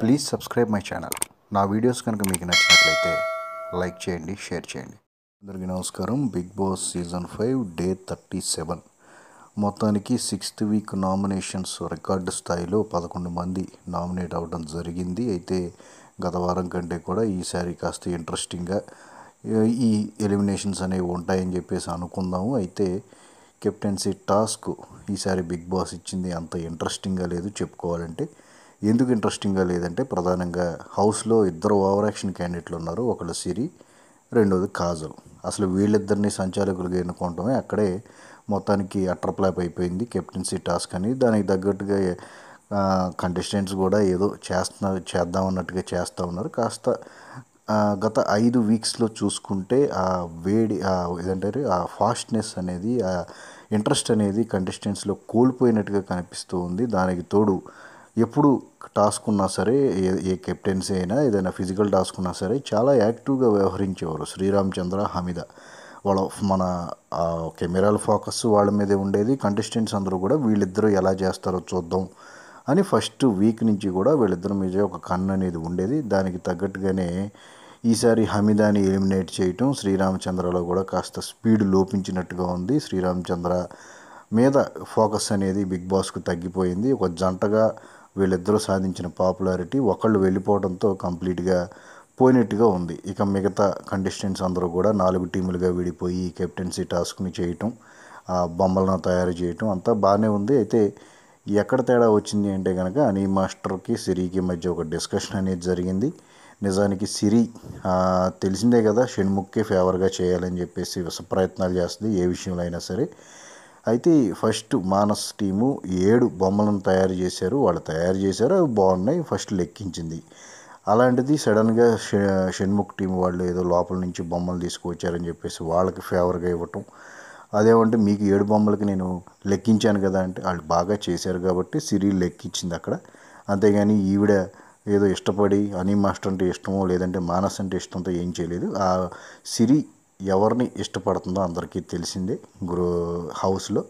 please subscribe my channel నా videos కనుక మీకు నచ్చినట్లయితే లైక్ చేయండి షేర్ చేయండి అందరికీ నమస్కారం Bigg Boss season five day thirty seven మొత్తానికి సిక్స్త్ వీక్ నామినేషన్స్ రికార్డు స్థాయిలో పదకొండు మంది నామినేట్ అవ్వడం జరిగింది అయితే గత వారం కంటే కూడా ఈసారి కాస్త ఇంట్రెస్టింగ్గా ఈ ఎలిమినేషన్స్ అనేవి ఉంటాయని చెప్పేసి అనుకుందాము అయితే కెప్టెన్సీ టాస్క్ ఈసారి బిగ్ బాస్ ఇచ్చింది అంత ఇంట్రెస్టింగ్గా లేదు చెప్పుకోవాలంటే ఎందుకు ఇంట్రెస్టింగ్గా లేదంటే ప్రధానంగా హౌస్లో ఇద్దరు ఓవర్ యాక్షన్ క్యాండిడేట్లు ఉన్నారు ఒకళ్ళు సిరి రెండోది కాజల్ అసలు వీళ్ళిద్దరిని సంచాలకులుగా ఎన్నుకోవటమే అక్కడే మొత్తానికి అట్రప్లాప్ అయిపోయింది కెప్టెన్సీ టాస్క్ అని దానికి తగ్గట్టుగా కంటెస్టెంట్స్ కూడా ఏదో చేస్తున్న చేద్దాం అన్నట్టుగా చేస్తూ ఉన్నారు కాస్త గత ఐదు వీక్స్లో చూసుకుంటే ఆ వేడి ఏదంటారు ఆ ఫాస్ట్నెస్ అనేది ఆ ఇంట్రెస్ట్ అనేది కంటెస్టెంట్స్లో కోల్పోయినట్టుగా కనిపిస్తూ ఉంది దానికి తోడు ఎప్పుడు టాస్క్ ఉన్నా సరే ఏ ఏ కెప్టెన్సీ అయినా ఏదైనా ఫిజికల్ టాస్క్ ఉన్నా సరే చాలా యాక్టివ్గా వ్యవహరించేవారు శ్రీరామచంద్ర హమిద వాళ్ళ మన కెమెరాల ఫోకస్ వాళ్ళ మీదే ఉండేది కంటెస్టెంట్స్ అందరూ కూడా వీళ్ళిద్దరూ ఎలా చేస్తారో చూద్దాం అని ఫస్ట్ వీక్ నుంచి కూడా వీళ్ళిద్దరి మీద ఒక కన్ను అనేది ఉండేది దానికి తగ్గట్టుగానే ఈసారి హమీదాని ఎలిమినేట్ చేయటం శ్రీరామచంద్రలో కూడా కాస్త స్పీడ్ లోపించినట్టుగా ఉంది శ్రీరామచంద్ర మీద ఫోకస్ అనేది బిగ్ బాస్కు తగ్గిపోయింది ఒక జంటగా వీళ్ళిద్దరూ సాధించిన పాపులారిటీ ఒకళ్ళు వెళ్ళిపోవడంతో కంప్లీట్గా పోయినట్టుగా ఉంది ఇక మిగతా కంటెస్టెంట్స్ అందరూ కూడా నాలుగు టీములుగా విడిపోయి కెప్టెన్సీ టాస్క్ని చేయటం ఆ బొమ్మలను తయారు చేయటం అంతా బాగానే ఉంది అయితే ఎక్కడ తేడా వచ్చింది అంటే కనుక అనీ మాస్టర్కి సిరికి మధ్య ఒక డిస్కషన్ అనేది జరిగింది నిజానికి సిరి తెలిసిందే కదా షణ్ముఖ్కి ఫేవర్గా చేయాలని చెప్పేసి ప్రయత్నాలు చేస్తుంది ఏ విషయంలో అయినా సరే అయితే ఫస్ట్ మానస్ టీము ఏడు బొమ్మలను తయారు చేశారు వాళ్ళు తయారు చేశారు అవి బాగున్నాయి ఫస్ట్ లెక్కించింది అలాంటిది సడన్గా షణ్ముఖ్ టీం వాళ్ళు ఏదో లోపల నుంచి బొమ్మలు తీసుకువచ్చారని చెప్పేసి వాళ్ళకి ఫేవర్గా ఇవ్వటం అదేమంటే మీకు ఏడు బొమ్మలకి నేను లెక్కించాను కదా అంటే వాళ్ళు బాగా చేశారు కాబట్టి సిరి లెక్కించింది అక్కడ అంతేగాని ఈవిడ ఏదో ఇష్టపడి అని మాస్టర్ అంటే ఇష్టమో లేదంటే మానస్ అంటే ఇష్టంతో ఏం చేయలేదు ఆ సిరి ఎవరిని ఇష్టపడుతుందో అందరికీ తెలిసిందే గురు హౌస్లో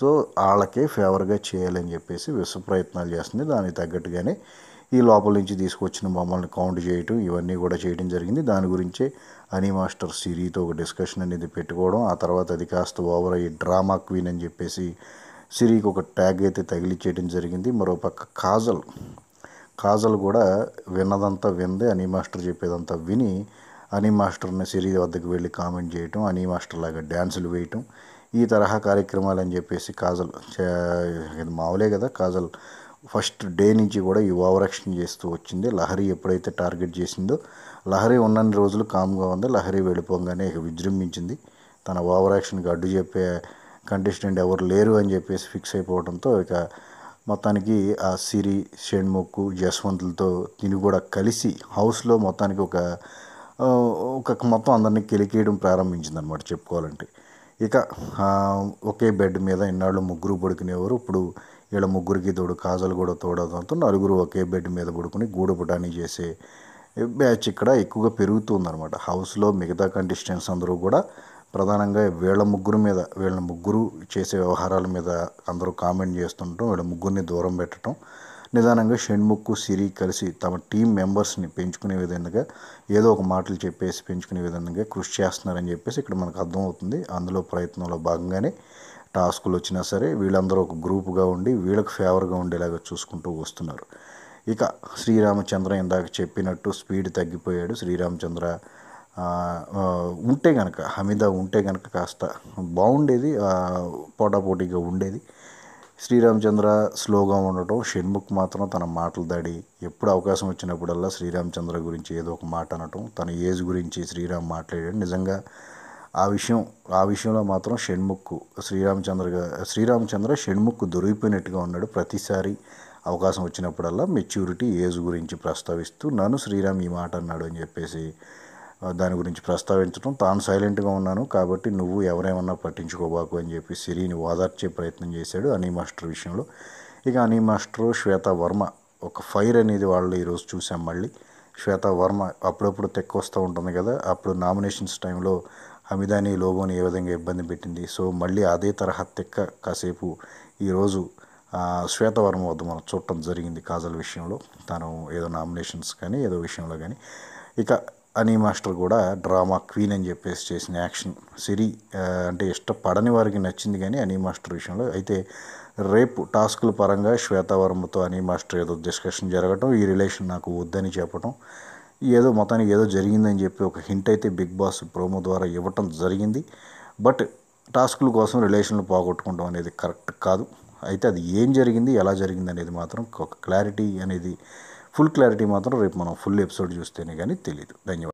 సో వాళ్ళకే ఫేవర్గా చేయాలని చెప్పేసి విశ్వ ప్రయత్నాలు చేస్తుంది దానికి తగ్గట్టుగానే ఈ లోపల నుంచి తీసుకొచ్చిన మమ్మల్ని కౌంట్ చేయటం ఇవన్నీ కూడా చేయడం జరిగింది దాని గురించే అనీ మాస్టర్ సిరీతో ఒక డిస్కషన్ అనేది పెట్టుకోవడం ఆ తర్వాత అది కాస్త ఓవర్ అయ్యి డ్రామా క్వీన్ అని చెప్పేసి సిరికి ఒక ట్యాగ్ అయితే చేయడం జరిగింది మరోపక్క కాజల్ కాజల్ కూడా విన్నదంతా విందే అనీ మాస్టర్ చెప్పేదంతా విని అనీ మాస్టర్ని సిరీ వద్దకు వెళ్ళి కామెంట్ చేయటం అనీ మాస్టర్ లాగా డ్యాన్సులు వేయటం ఈ తరహా కార్యక్రమాలు అని చెప్పేసి కాజల్ ఇది మామూలే కదా కాజల్ ఫస్ట్ డే నుంచి కూడా ఈ ఓవరాక్షన్ చేస్తూ వచ్చింది లహరి ఎప్పుడైతే టార్గెట్ చేసిందో లహరి ఉన్నన్ని రోజులు కామ్గా ఉంది లహరి వెళ్ళిపోగానే ఇక విజృంభించింది తన ఓవరాక్షన్కి అడ్డు చెప్పే కంటెస్టెంట్ ఎవరు లేరు అని చెప్పేసి ఫిక్స్ అయిపోవడంతో ఇక మొత్తానికి ఆ సిరి షణ్ముఖ్ జస్వంతులతో దీన్ని కూడా కలిసి హౌస్లో మొత్తానికి ఒక ఒక మొత్తం అందరినీ కిలికేయడం ప్రారంభించిందనమాట చెప్పుకోవాలంటే ఇక ఒకే బెడ్ మీద ఇన్నాళ్ళు ముగ్గురు పడుకునేవారు ఇప్పుడు వీళ్ళ ముగ్గురికి తోడు కాజలు కూడా తోడడంతో నలుగురు ఒకే బెడ్ మీద పడుకుని గూడపుటాని చేసే బ్యాచ్ ఇక్కడ ఎక్కువగా పెరుగుతుందన్నమాట హౌస్లో మిగతా కంటెస్టెంట్స్ అందరూ కూడా ప్రధానంగా వీళ్ళ ముగ్గురు మీద వీళ్ళ ముగ్గురు చేసే వ్యవహారాల మీద అందరూ కామెంట్ చేస్తుండటం వీళ్ళ ముగ్గురిని దూరం పెట్టడం నిదానంగా షణ్ముక్కు సిరి కలిసి తమ టీం మెంబర్స్ని పెంచుకునే విధంగా ఏదో ఒక మాటలు చెప్పేసి పెంచుకునే విధంగా కృషి చేస్తున్నారని చెప్పేసి ఇక్కడ మనకు అర్థమవుతుంది అందులో ప్రయత్నంలో భాగంగానే టాస్కులు వచ్చినా సరే వీళ్ళందరూ ఒక గ్రూప్గా ఉండి వీళ్ళకి ఫేవర్గా ఉండేలాగా చూసుకుంటూ వస్తున్నారు ఇక శ్రీరామచంద్ర ఇందాక చెప్పినట్టు స్పీడ్ తగ్గిపోయాడు శ్రీరామచంద్ర ఉంటే కనుక హమీదా ఉంటే కనుక కాస్త బాగుండేది పోటాపోటీగా ఉండేది శ్రీరామచంద్ర స్లోగా ఉండటం షణ్ముఖ్ మాత్రం తన మాటలు దాడి ఎప్పుడు అవకాశం వచ్చినప్పుడల్లా శ్రీరామచంద్ర గురించి ఏదో ఒక మాట అనటం తన ఏజ్ గురించి శ్రీరామ్ మాట్లాడాడు నిజంగా ఆ విషయం ఆ విషయంలో మాత్రం షణ్ముఖ్ శ్రీరామచంద్రగా శ్రీరామచంద్ర షణ్ముఖ్ దొరికిపోయినట్టుగా ఉన్నాడు ప్రతిసారి అవకాశం వచ్చినప్పుడల్లా మెచ్యూరిటీ ఏజ్ గురించి ప్రస్తావిస్తూ నన్ను శ్రీరామ్ ఈ మాట అన్నాడు అని చెప్పేసి దాని గురించి ప్రస్తావించడం తాను సైలెంట్గా ఉన్నాను కాబట్టి నువ్వు ఎవరేమన్నా పట్టించుకోబాకు అని చెప్పి సిరిని ఓదార్చే ప్రయత్నం చేశాడు అనీ మాస్టర్ విషయంలో ఇక అనీ మాస్టర్ శ్వేత వర్మ ఒక ఫైర్ అనేది వాళ్ళు ఈరోజు చూసాం మళ్ళీ శ్వేత వర్మ అప్పుడప్పుడు తెక్కొస్తూ ఉంటుంది కదా అప్పుడు నామినేషన్స్ టైంలో అమిదాని లోబోని ఏ విధంగా ఇబ్బంది పెట్టింది సో మళ్ళీ అదే తరహా తెక్క కాసేపు ఈరోజు శ్వేతవర్మ వద్ద మనం చూడటం జరిగింది కాజల్ విషయంలో తను ఏదో నామినేషన్స్ కానీ ఏదో విషయంలో కానీ ఇక అని మాస్టర్ కూడా డ్రామా క్వీన్ అని చెప్పేసి చేసిన యాక్షన్ సిరి అంటే ఇష్టపడని వారికి నచ్చింది కానీ అని మాస్టర్ విషయంలో అయితే రేపు టాస్కుల పరంగా శ్వేతవర్మతో అని మాస్టర్ ఏదో డిస్కషన్ జరగటం ఈ రిలేషన్ నాకు వద్దని చెప్పటం ఏదో మొత్తానికి ఏదో జరిగిందని చెప్పి ఒక హింట్ అయితే బిగ్ బాస్ ప్రోమో ద్వారా ఇవ్వటం జరిగింది బట్ టాస్కుల కోసం రిలేషన్లు పోగొట్టుకోవడం అనేది కరెక్ట్ కాదు అయితే అది ఏం జరిగింది ఎలా జరిగింది అనేది మాత్రం ఒక క్లారిటీ అనేది ఫుల్ క్లారిటీ మాత్రం రేపు మనం ఫుల్ ఎపిసోడ్ చూస్తేనే కానీ తెలియదు ధన్యవాదాలు